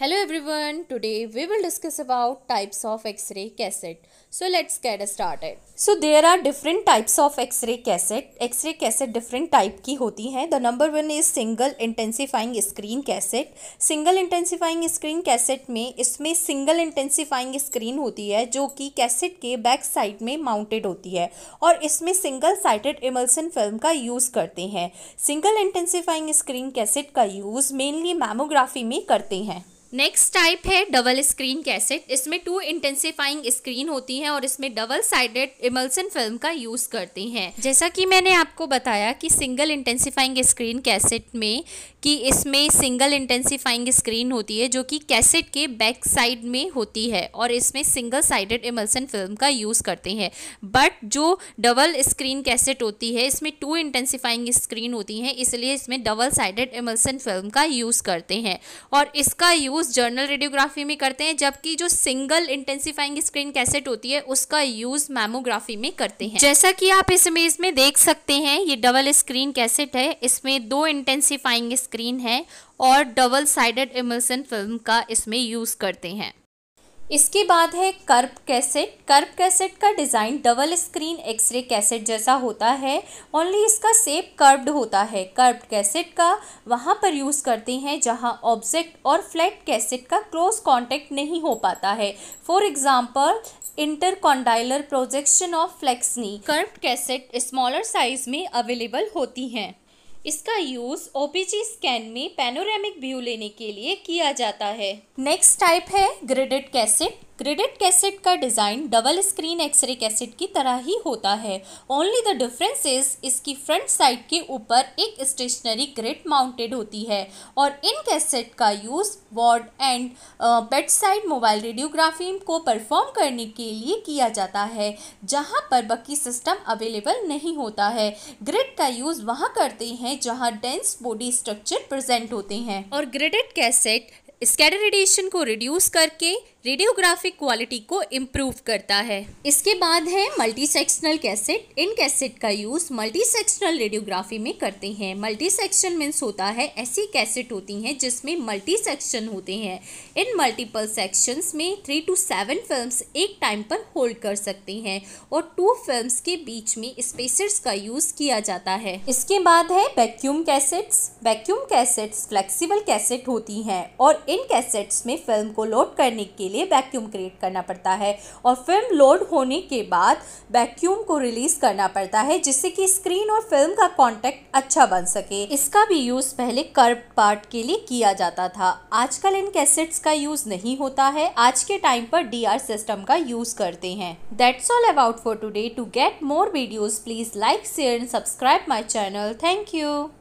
hello everyone today we will discuss about types of X-ray cassette so let's get started so there are different types of X-ray cassette X-ray cassette different type की होती हैं the number one is single intensifying screen cassette single intensifying screen cassette में इसमें single intensifying screen होती है जो कि cassette के बैक साइड में माउंटेड होती है और इसमें सिंगल साइटेड इमल्सन फिल्म का यूज़ करते हैं सिंगल इंटेंसिफाइंग स्क्रीन कैसेट का यूज़ मेनली मेमोग्राफी में करते हैं नेक्स्ट टाइप है डबल स्क्रीन कैसेट इसमें टू इंटेंसिफाइंग स्क्रीन होती है और इसमें डबल साइडेड इमल्सन फिल्म का यूज़ करती हैं जैसा कि मैंने आपको बताया कि सिंगल इंटेंसिफाइंग स्क्रीन कैसेट में कि इसमें सिंगल इंटेंसिफाइंग स्क्रीन होती है जो कि कैसेट के बैक साइड में होती है और इसमें सिंगल साइडेड इमल्सन फिल्म का यूज़ करते हैं बट जो डबल स्क्रीन कैसेट होती है इसमें टू इंटेंसिफाइंग स्क्रीन होती है इसलिए इसमें डबल साइडेड इमल्सन फिल्म का यूज़ करते हैं और इसका यूज़ यूज़ जर्नल रेडियोग्राफी में करते हैं जबकि जो सिंगल इंटेंसिफाइंग स्क्रीन कैसेट होती है उसका यूज मैमोग्राफी में करते हैं जैसा कि आप इस इमेज में देख सकते हैं ये डबल स्क्रीन कैसेट है इसमें दो इंटेंसिफाइंग स्क्रीन है और डबल साइडेड इमल्सन फिल्म का इसमें यूज करते हैं इसके बाद है कर्प कैसेट कर्प कैसेट का design double screen X-ray cassette जैसा होता है ओनली इसका सेप कर्ब्ड होता है कर्ब कैसेट का वहाँ पर यूज़ करते हैं जहाँ ऑब्जेक्ट और फ्लैट कैसेट का क्लोज कांटेक्ट नहीं हो पाता है for example intercondylar projection of flexed knee curve cassette smaller size में अवेलेबल होती हैं इसका यूज़ ओ स्कैन में पेनोरेमिक व्यू लेने के लिए किया जाता है नेक्स्ट टाइप है ग्रेडेड कैसेट क्रेडिट कैसेट का design double screen X-ray cassette की तरह ही होता है ओनली द डिफरेंस इज इसकी फ्रंट साइड के ऊपर एक स्टेशनरी ग्रेड माउंटेड होती है और इन कैसेट का use ward and bed side mobile radiography को परफॉर्म करने के लिए किया जाता है जहाँ पर बाकी सिस्टम अवेलेबल नहीं होता है ग्रिड का यूज़ वहाँ करते हैं जहाँ डेंस बॉडी स्ट्रक्चर प्रजेंट होते हैं और ग्रेडेड कैसेट स्कैडर रेडिएशन को रिड्यूस करके रेडियोग्राफिक क्वालिटी को इम्प्रूव करता है इसके बाद है मल्टी सेक्शनल कैसेट इन कैसेट का यूज़ मल्टी सेक्शनल रेडियोग्राफी में करते हैं मल्टी सेक्शन मीन्स होता है ऐसी कैसेट होती हैं जिसमें मल्टी सेक्शन होते हैं इन मल्टीपल सेक्शंस में थ्री टू सेवन फिल्म्स एक टाइम पर होल्ड कर सकते हैं और टू फिल्म्स के बीच में स्पेसर्स का यूज़ किया जाता है इसके बाद है vacuum cassettes vacuum cassettes flexible cassette होती हैं और इन कैसेट्स में फिल्म को लोड करने के लिए वैक्यूम क्रिएट करना पड़ता है और फिल्म लोड होने के बाद वैक्यूम को रिलीज़ करना पड़ता है जिससे कि स्क्रीन और फिल्म का कॉन्टेक्ट अच्छा बन सके इसका भी यूज़ पहले कर्ब पार्ट के लिए किया जाता था आजकल इन कैसेट्स का यूज़ नहीं होता है आज के टाइम पर डी सिस्टम का यूज़ करते हैं that's all about for today to get more videos please like share and subscribe my channel thank you